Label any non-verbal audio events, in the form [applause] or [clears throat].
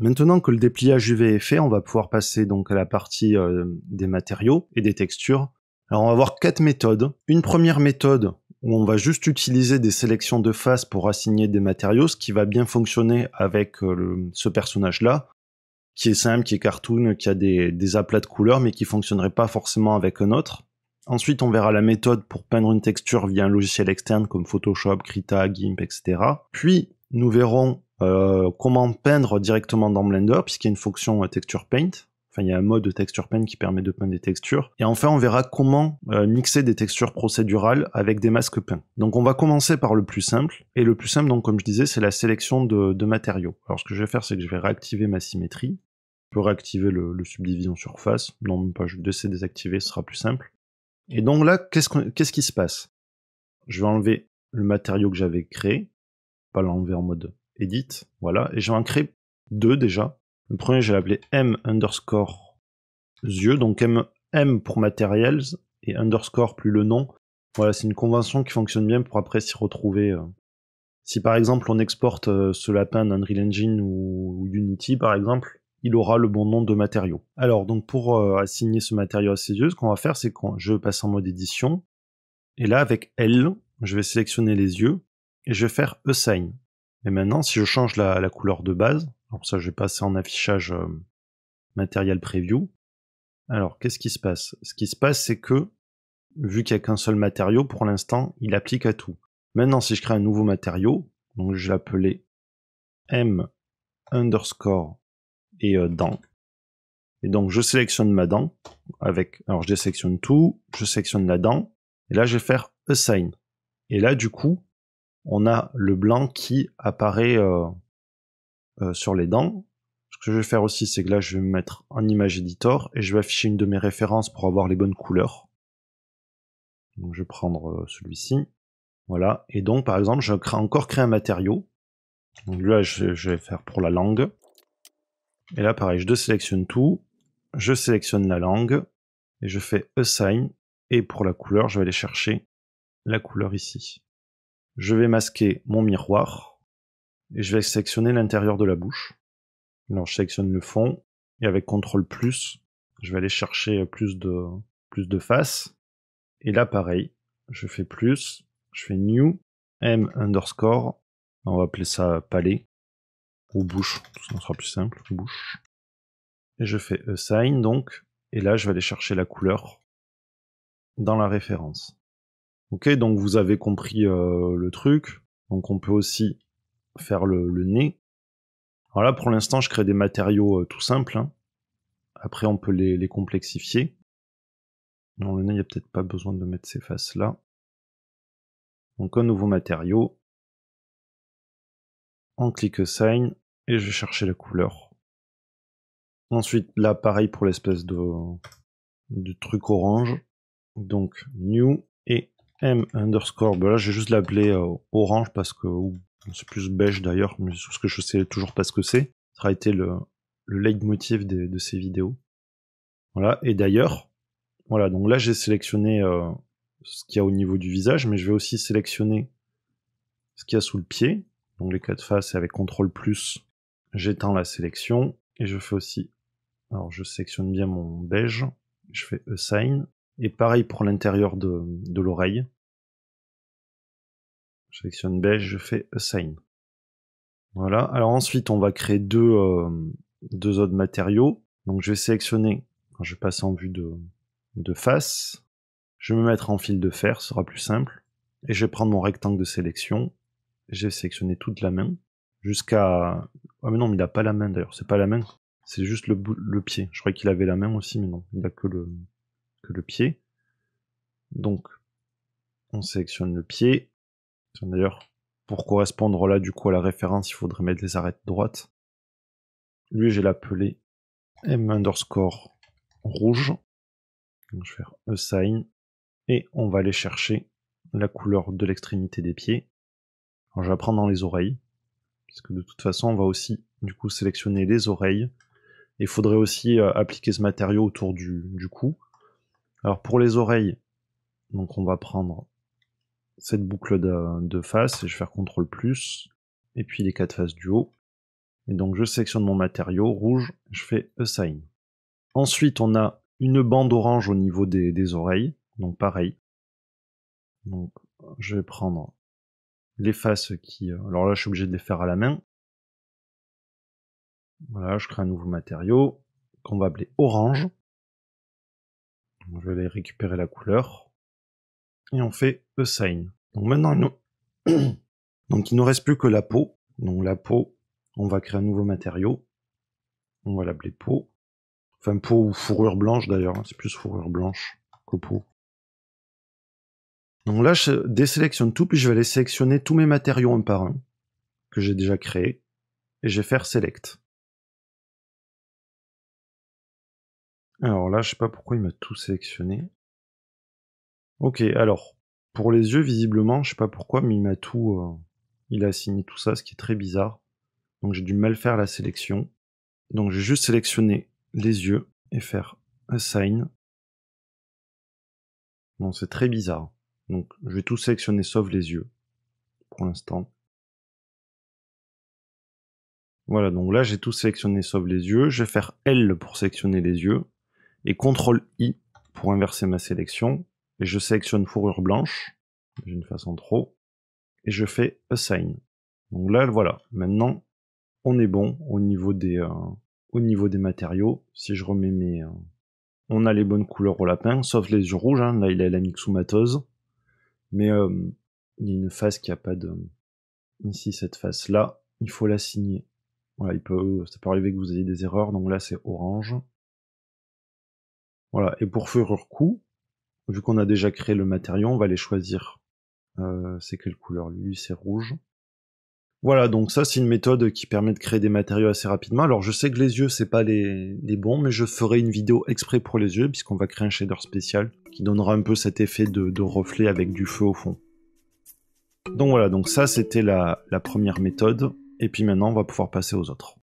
Maintenant que le dépliage UV est fait, on va pouvoir passer donc à la partie euh, des matériaux et des textures. Alors on va avoir quatre méthodes. Une première méthode où on va juste utiliser des sélections de faces pour assigner des matériaux, ce qui va bien fonctionner avec euh, ce personnage-là, qui est simple, qui est cartoon, qui a des, aplats de couleurs, mais qui fonctionnerait pas forcément avec un autre. Ensuite, on verra la méthode pour peindre une texture via un logiciel externe comme Photoshop, Krita, GIMP, etc. Puis, nous verrons euh, comment peindre directement dans Blender, puisqu'il y a une fonction euh, Texture Paint. Enfin, il y a un mode de texture paint qui permet de peindre des textures. Et enfin, on verra comment euh, mixer des textures procédurales avec des masques peints. Donc, on va commencer par le plus simple. Et le plus simple, donc, comme je disais, c'est la sélection de, matériaux. Alors, ce que je vais faire, c'est que je vais réactiver ma symétrie. Je peux réactiver le, subdivision surface. Non, pas, je vais laisser désactiver, ce sera plus simple. Et donc là, qu'est-ce qui se passe Je vais enlever le matériau que j'avais créé. Pas l'enlever en mode edit, voilà, et vais en créer deux déjà. Le premier, je vais l'appeler M underscore yeux, donc M, M pour materials et underscore plus le nom. Voilà, c'est une convention qui fonctionne bien pour après s'y retrouver. Euh. Si par exemple on exporte euh, ce lapin d'Unreal Engine ou Unity par exemple, il aura le bon nom de matériau. Alors donc pour euh, assigner ce matériau à ses yeux, ce qu'on va faire c'est que je passe en mode édition et là avec L, je vais sélectionner les yeux et je vais faire assign. Et maintenant, si je change la, couleur de base, alors ça, je vais passer en affichage euh, matériel preview. Alors, qu'est-ce qui se passe Ce qui se passe, c'est que, vu qu'il n'y a qu'un seul matériau, pour l'instant, il applique à tout. Maintenant, si je crée un nouveau matériau, donc je vais l'appeler M underscore et euh, dent. Et donc, je sélectionne ma dent avec, alors je désélectionne tout, je sélectionne la dent, et là, je vais faire assign. Et là, du coup, on a le blanc qui apparaît euh, euh, sur les dents. Ce que je vais faire aussi, c'est que là, je vais me mettre en image editor et je vais afficher une de mes références pour avoir les bonnes couleurs. Donc, je vais prendre euh, celui-ci. Voilà. Et donc, par exemple, je vais encore créer un matériau. Donc là, je, je vais faire pour la langue. Et là, pareil, je sélectionne tout. Je sélectionne la langue. Et je fais Assign. Et pour la couleur, je vais aller chercher la couleur ici. Je vais masquer mon miroir et je vais sélectionner l'intérieur de la bouche. Alors je sélectionne le fond et avec CTRL plus, je vais aller chercher plus de, plus de face. Et là pareil, je fais plus, je fais new, m underscore, on va appeler ça palais, ou bouche, ça sera plus simple, bouche. Et je fais assign donc, et là je vais aller chercher la couleur dans la référence. Ok, donc vous avez compris euh, le truc. Donc on peut aussi faire le, nez. Alors là, pour l'instant, je crée des matériaux euh, tout simples. Hein. Après, on peut les, complexifier. Dans le nez, il n'y a peut-être pas besoin de mettre ces faces là. Donc un nouveau matériau. On clique sign et je vais chercher la couleur. Ensuite, là, pareil pour l'espèce de, de truc orange. Donc, new et M underscore, ben là vais juste l'appeler euh, orange parce que c'est plus beige d'ailleurs, mais ce que je sais toujours pas ce que c'est. Ça a été le, le leitmotiv de, ces vidéos. Voilà, et d'ailleurs, voilà, donc là j'ai sélectionné euh, ce qu'il y a au niveau du visage, mais je vais aussi sélectionner ce qu'il y a sous le pied. Donc les quatre faces avec CTRL plus, j'étends la sélection et je fais aussi. Alors je sélectionne bien mon beige, je fais assign et pareil pour l'intérieur de, l'oreille. Je sélectionne beige, je fais assign. Voilà. Alors ensuite, on va créer deux, euh, autres matériaux. Donc je vais sélectionner, je passe en vue de, de face, je vais me mettre en fil de fer, ce sera plus simple. Et je vais prendre mon rectangle de sélection. J'ai sélectionné toute la main jusqu'à. Ah mais non, mais il n'a pas la main d'ailleurs. C'est pas la main, c'est juste le, le pied. Je croyais qu'il avait la main aussi, mais non, il n'a que le, le pied. Donc, on sélectionne le pied. D'ailleurs, pour correspondre là du coup à la référence, il faudrait mettre les arêtes droites. Lui, j'ai l'appelé M underscore rouge. je vais faire assign. E Et on va aller chercher la couleur de l'extrémité des pieds. je vais prendre dans les oreilles. Parce que de toute façon, on va aussi du coup sélectionner les oreilles. Il faudrait aussi euh, appliquer ce matériau autour du cou. Alors pour les oreilles, donc on va prendre cette boucle de, face et je vais faire CTRL plus et puis les quatre faces du haut. Et donc je sélectionne mon matériau rouge, je fais assign. Ensuite on a une bande orange au niveau des, des oreilles, donc pareil. Donc je vais prendre les faces qui... Euh, alors là je suis obligé de les faire à la main. Voilà, je crée un nouveau matériau qu'on va appeler orange je vais aller récupérer la couleur. Et on fait assign. Donc maintenant, il nous... [clears throat] Donc il nous reste plus que la peau. Donc la peau, on va créer un nouveau matériau. On va l'appeler peau. Enfin peau ou fourrure blanche d'ailleurs, hein. c'est plus fourrure blanche que peau. Donc là, je désélectionne tout, puis je vais aller sélectionner tous mes matériaux un par un que j'ai déjà créés. Et je vais faire select. Alors là, je sais pas pourquoi il m'a tout sélectionné. Ok, alors, pour les yeux, visiblement, je sais pas pourquoi, mais il m'a tout... Euh, il a assigné tout ça, ce qui est très bizarre. Donc j'ai dû mal faire la sélection. Donc je vais juste sélectionner les yeux et faire assign. Non, c'est très bizarre. Donc je vais tout sélectionner sauf les yeux, pour l'instant. Voilà, donc là j'ai tout sélectionné sauf les yeux. Je vais faire L pour sélectionner les yeux et CTRL I pour inverser ma sélection. Et je sélectionne fourrure blanche. J'ai une façon trop. Et je fais Assign. Donc là, voilà. Maintenant, on est bon au niveau des, euh, au niveau des matériaux. Si je remets mes... Euh, on a les bonnes couleurs au lapin, sauf les yeux rouges. Hein. Là, il a la mateuse. Mais euh, il y a une face qui a pas de... Ici, cette face-là, il faut la signer. Voilà, il ça peut arriver que vous ayez des erreurs. Donc là, c'est orange. Voilà. Et pour faire coup, vu qu'on a déjà créé le matériau, on va les choisir. Euh, c'est quelle couleur Lui, c'est rouge. Voilà, donc ça, c'est une méthode qui permet de créer des matériaux assez rapidement. Alors, je sais que les yeux, c'est pas les, les, bons, mais je ferai une vidéo exprès pour les yeux, puisqu'on va créer un shader spécial qui donnera un peu cet effet de, reflet avec du feu au fond. Donc voilà, donc ça, c'était la première méthode. Et puis maintenant, on va pouvoir passer aux autres.